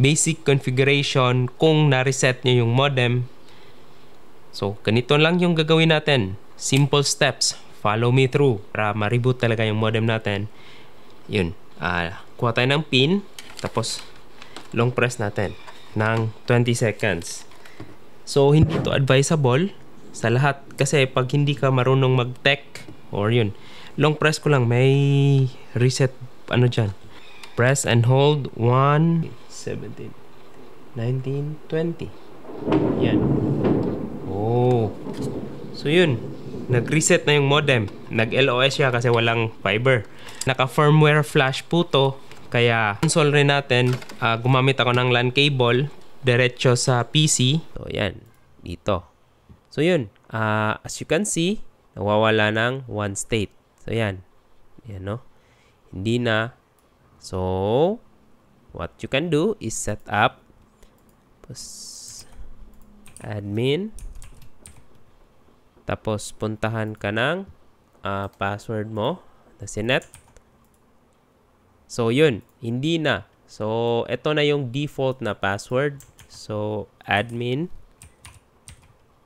basic configuration kung na-reset nyo yung modem. So, ganito lang yung gagawin natin. Simple steps. Follow me through para ma-reboot talaga yung modem natin. Yun. Uh, kuha tayo ng pin. Tapos, long press natin ng 20 seconds. So, hindi to advisable sa lahat. Kasi pag hindi ka marunong mag-tech or yun, long press ko lang, may reset ano dyan Press and hold 1, 17, 19, 20. Yan. Oh. So yun, nag-reset na yung modem. Nag-LOS siya kasi walang fiber. Naka-firmware flash po to. Kaya console rin natin, uh, gumamit ako ng LAN cable diretso sa PC. So yan, dito. So yun, uh, as you can see, nawawala ng one state. So yan. Yan no. Hindi na So, what you can do is set up admin tapos puntahan ka ng uh, password mo na sinet. So, yun. Hindi na. So, ito na yung default na password. So, admin.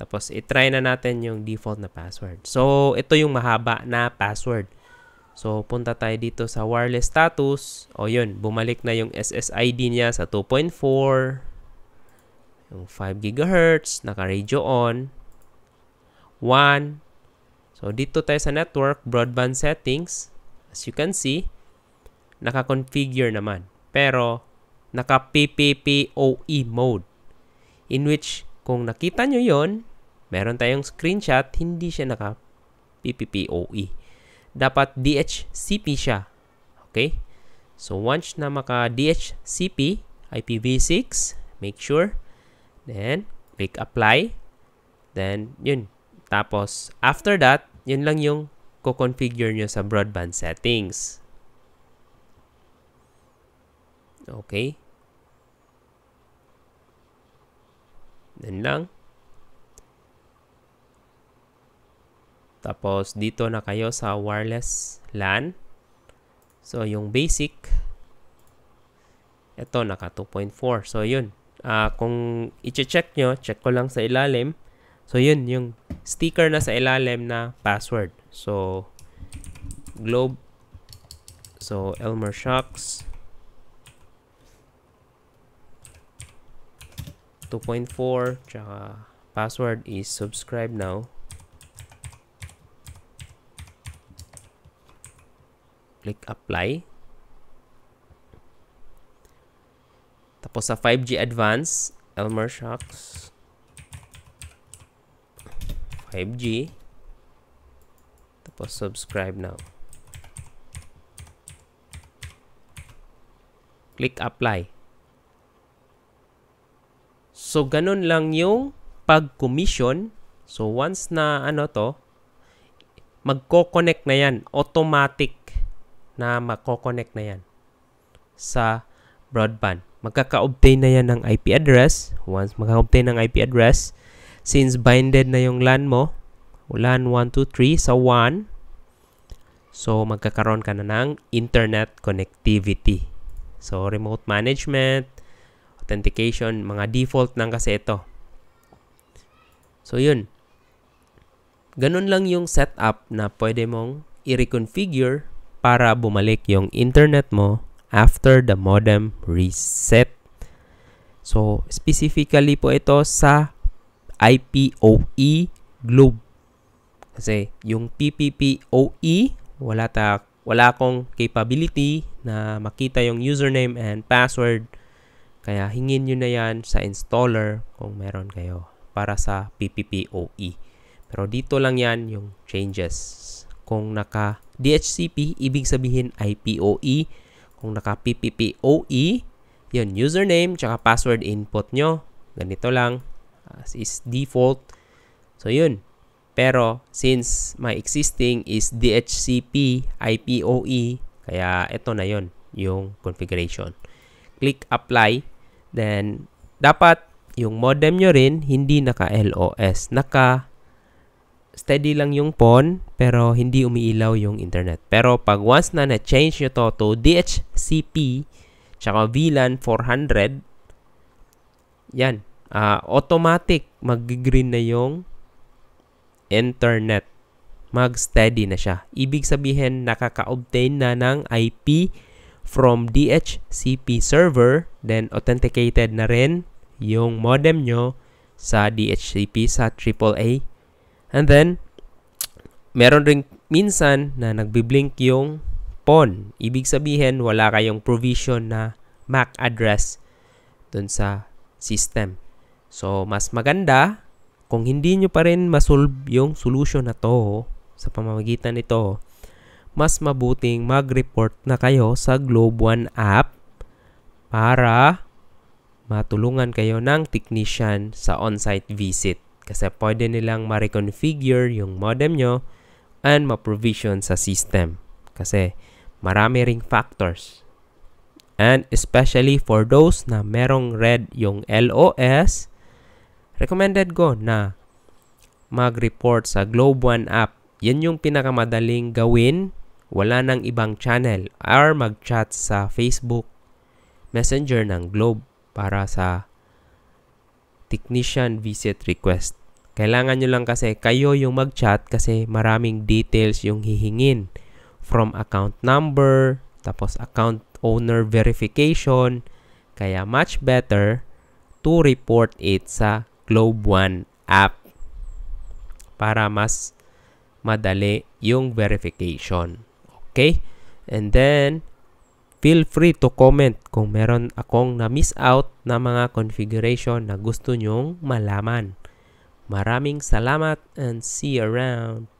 Tapos, itry na natin yung default na password. So, ito yung mahaba na password. So, punta tayo dito sa wireless status. O, yun. Bumalik na yung SSID niya sa 2.4. Yung 5 GHz. Naka-radio on. 1. So, dito tayo sa network, broadband settings. As you can see, naka-configure naman. Pero, naka-PPPoE mode. In which, kung nakita nyo yon meron tayong screenshot, hindi siya naka-PPPoE dapat DHCP siya. Okay? So, once na maka-DHCP, IPv6, make sure. Then, click apply. Then, yun. Tapos, after that, yun lang yung ko-configure nyo sa broadband settings. Okay. Then lang. Tapos, dito na kayo sa wireless LAN. So, yung basic, ito, naka 2.4. So, yun. Uh, kung iche check nyo, check ko lang sa ilalim. So, yun, yung sticker na sa ilalim na password. So, globe. So, Elmer Shocks. 2.4. Tsaka, password is subscribe now. Click apply. Tapos sa 5G Advance, Elmer Shocks. 5G. Tapos subscribe now. Click apply. So ganun lang yung pag-commission. So once na ano to, magko-connect na yan automatic na mako-connect na yan sa broadband. Magkaka-obtain na yan ng IP address. Once magka-obtain ng IP address, since binded na yung LAN mo, LAN 123 sa 1, so magkakaroon ka na ng internet connectivity. So, remote management, authentication, mga default lang kasi ito. So, yun. Ganun lang yung setup na pwede mong i-reconfigure para bumalik yung internet mo after the modem reset. So, specifically po ito sa IPOE Globe. Kasi yung PPPoE, wala, ta, wala akong capability na makita yung username and password. Kaya hingin nyo na yan sa installer kung meron kayo para sa PPPoE. Pero dito lang yan yung changes. Kung naka DHCP, ibig sabihin IPOE Kung naka PPPOE, yun, username, tsaka password input nyo. Ganito lang. As is default. So, yun. Pero, since my existing is DHCP, IPOE, kaya ito na yon yung configuration. Click apply. Then, dapat yung modem nyo rin hindi naka-LOS, naka steady lang yung phone pero hindi umiilaw yung internet. Pero pag once na na-change nyo to to DHCP tsaka VLAN 400, yan, uh, automatic mag-green na yung internet. Mag-steady na siya. Ibig sabihin, nakaka-obtain na ng IP from DHCP server, then authenticated na rin yung modem nyo sa DHCP sa AAA And then, meron ring minsan na nagbiblink yung PON. Ibig sabihin, wala kayong provision na MAC address dun sa system. So, mas maganda kung hindi nyo pa rin masolve yung solution na to sa pamamagitan nito, mas mabuting mag-report na kayo sa Globe One app para matulungan kayo ng technician sa on-site visit. Kasi pwede nilang ma-reconfigure yung modem nyo and ma-provision sa system. Kasi marami ring factors. And especially for those na merong red yung LOS, recommended ko na mag-report sa Globe One app. Yan yung pinakamadaling gawin. Wala nang ibang channel or mag-chat sa Facebook Messenger ng Globe para sa technician visit request. Kailangan nyo lang kasi kayo yung mag-chat kasi maraming details yung hihingin. From account number, tapos account owner verification, kaya much better to report it sa Globe One app para mas madali yung verification. Okay? And then, Feel free to comment kung meron akong na-miss out na mga configuration na gusto nyong malaman. Maraming salamat and see you around!